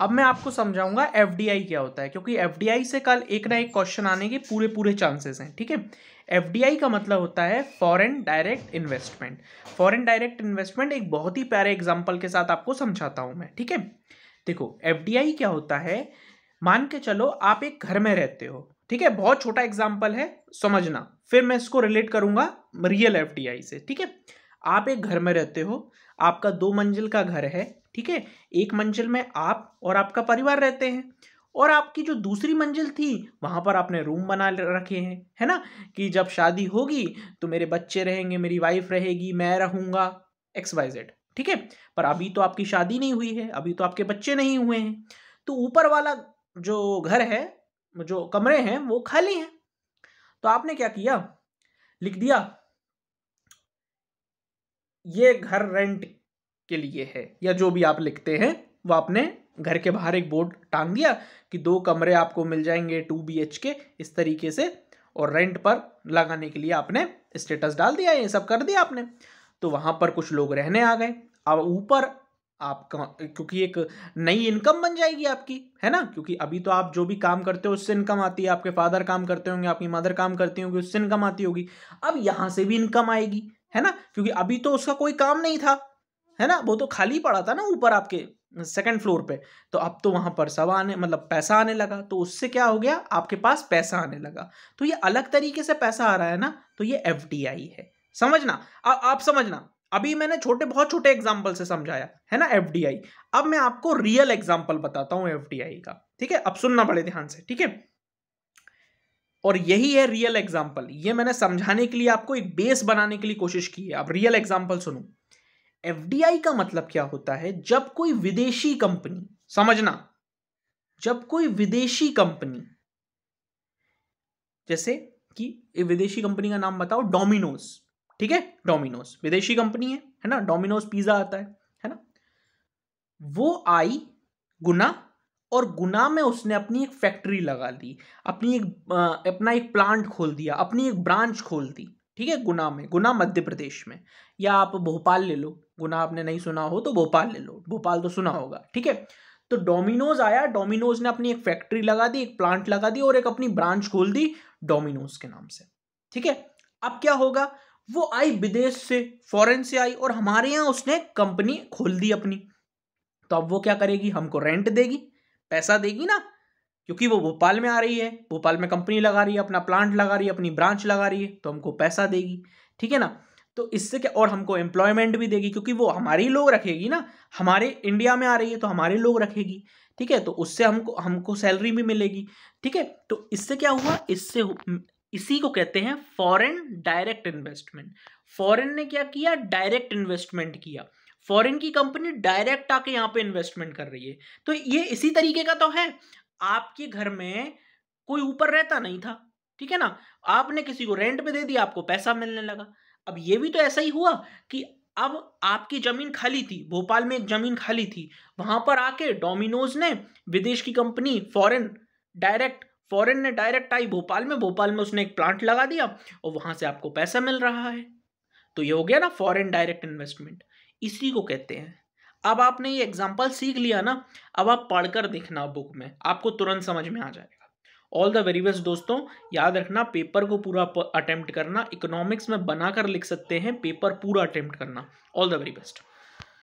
अब मैं आपको समझाऊंगा एफ क्या होता है क्योंकि एफ से कल एक ना एक क्वेश्चन आने के पूरे पूरे चांसेस हैं ठीक है एफ का मतलब होता है foreign direct investment foreign direct investment एक बहुत ही प्यारे एग्जाम्पल के साथ आपको समझाता हूँ मैं ठीक है देखो एफ क्या होता है मान के चलो आप एक घर में रहते हो ठीक है बहुत छोटा एग्जाम्पल है समझना फिर मैं इसको रिलेट करूंगा रियल एफ से ठीक है आप एक घर में रहते हो आपका दो मंजिल का घर है ठीक है एक मंजिल में आप और आपका परिवार रहते हैं और आपकी जो दूसरी मंजिल थी वहाँ पर आपने रूम बना रखे हैं है ना कि जब शादी होगी तो मेरे बच्चे रहेंगे मेरी वाइफ रहेगी मैं रहूँगा एक्स वाई जेड ठीक है पर अभी तो आपकी शादी नहीं हुई है अभी तो आपके बच्चे नहीं हुए हैं तो ऊपर वाला जो घर है जो कमरे हैं वो खाली हैं तो आपने क्या किया लिख दिया ये घर रेंट के लिए है या जो भी आप लिखते हैं वो आपने घर के बाहर एक बोर्ड टांग दिया कि दो कमरे आपको मिल जाएंगे टू बी एच के इस तरीके से और रेंट पर लगाने के लिए आपने स्टेटस डाल दिया ये सब कर दिया आपने तो वहाँ पर कुछ लोग रहने आ गए अब ऊपर आपका क्योंकि एक नई इनकम बन जाएगी आपकी है ना क्योंकि अभी तो आप जो भी काम करते हो उससे इनकम आती है आपके फादर काम करते होंगे आपकी मदर काम करती होंगी उससे इनकम आती होगी अब यहाँ से भी इनकम आएगी है ना क्योंकि अभी तो उसका कोई काम नहीं था है ना वो तो खाली पड़ा था ना ऊपर आपके सेकंड फ्लोर पे तो अब तो वहां पर सवा आने मतलब पैसा आने लगा तो उससे क्या हो गया आपके पास पैसा आने लगा तो ये अलग तरीके से पैसा आ रहा है ना तो ये एफ है समझना आ, आप समझना अभी मैंने छोटे बहुत छोटे एग्जाम्पल से समझाया है ना एफ अब मैं आपको रियल एग्जाम्पल बताता हूँ एफ का ठीक है अब सुनना बड़े ध्यान से ठीक है और यही है रियल एग्जाम्पल ये मैंने समझाने के लिए आपको एक बेस बनाने के लिए कोशिश की है अब रियल एग्जाम्पल सुनू एफडीआई का मतलब क्या होता है जब कोई विदेशी कंपनी समझना जब कोई विदेशी कंपनी जैसे कि विदेशी कंपनी का नाम बताओ डोमिनोज ठीक है डोमिनोज विदेशी कंपनी है है ना डोमिनोज पिज्जा आता है है ना वो आई गुना और गुना में उसने अपनी एक फैक्ट्री लगा दी अपनी एक अपना एक प्लांट खोल दिया अपनी एक ब्रांच खोल दी ठीक है गुना में गुना मध्य प्रदेश में या आप भोपाल ले लो गुना आपने नहीं सुना हो तो भोपाल ले लो भोपाल तो सुना होगा ठीक है तो डोमिनोज आया डोमिनोज ने अपनी एक फैक्ट्री लगा दी एक प्लांट लगा दी और एक अपनी ब्रांच खोल दी डोमिनोज के नाम से ठीक है अब क्या होगा वो आई विदेश से फॉरेन से आई और हमारे यहाँ उसने कंपनी खोल दी अपनी तो अब वो क्या करेगी हमको रेंट देगी पैसा देगी ना क्योंकि वो भोपाल में आ रही है भोपाल में कंपनी लगा रही है अपना प्लांट लगा रही है अपनी ब्रांच लगा रही है तो हमको पैसा देगी ठीक है ना तो इससे क्या और हमको एम्प्लॉयमेंट भी देगी क्योंकि वो हमारे लोग रखेगी ना हमारे इंडिया में आ रही है तो हमारे लोग रखेगी ठीक है तो उससे हमको हमको सैलरी भी मिलेगी ठीक है तो इससे क्या हुआ इससे इसी को कहते हैं फॉरेन डायरेक्ट इन्वेस्टमेंट फॉरेन ने क्या किया डायरेक्ट इन्वेस्टमेंट किया फॉरेन की कंपनी डायरेक्ट आके यहाँ पे इन्वेस्टमेंट कर रही है तो ये इसी तरीके का तो है आपके घर में कोई ऊपर रहता नहीं था ठीक है ना आपने किसी को रेंट पे दे दिया आपको पैसा मिलने लगा अब ये भी तो ऐसा ही हुआ कि अब आपकी ज़मीन खाली थी भोपाल में एक ज़मीन खाली थी वहाँ पर आके डोमिनोज ने विदेश की कंपनी फॉरेन डायरेक्ट फॉरेन ने डायरेक्ट आई भोपाल में भोपाल में उसने एक प्लांट लगा दिया और वहाँ से आपको पैसा मिल रहा है तो ये हो गया ना फॉरेन डायरेक्ट इन्वेस्टमेंट इसी को कहते हैं अब आपने ये एग्जाम्पल सीख लिया ना अब आप पढ़कर देखना बुक में आपको तुरंत समझ में आ जाएगा ऑल द वेरी बेस्ट दोस्तों याद रखना पेपर को पूरा अटेम्प्ट करना इकोनॉमिक्स में बनाकर लिख सकते हैं पेपर पूरा अटेम्प्ट करना ऑल द वेरी बेस्ट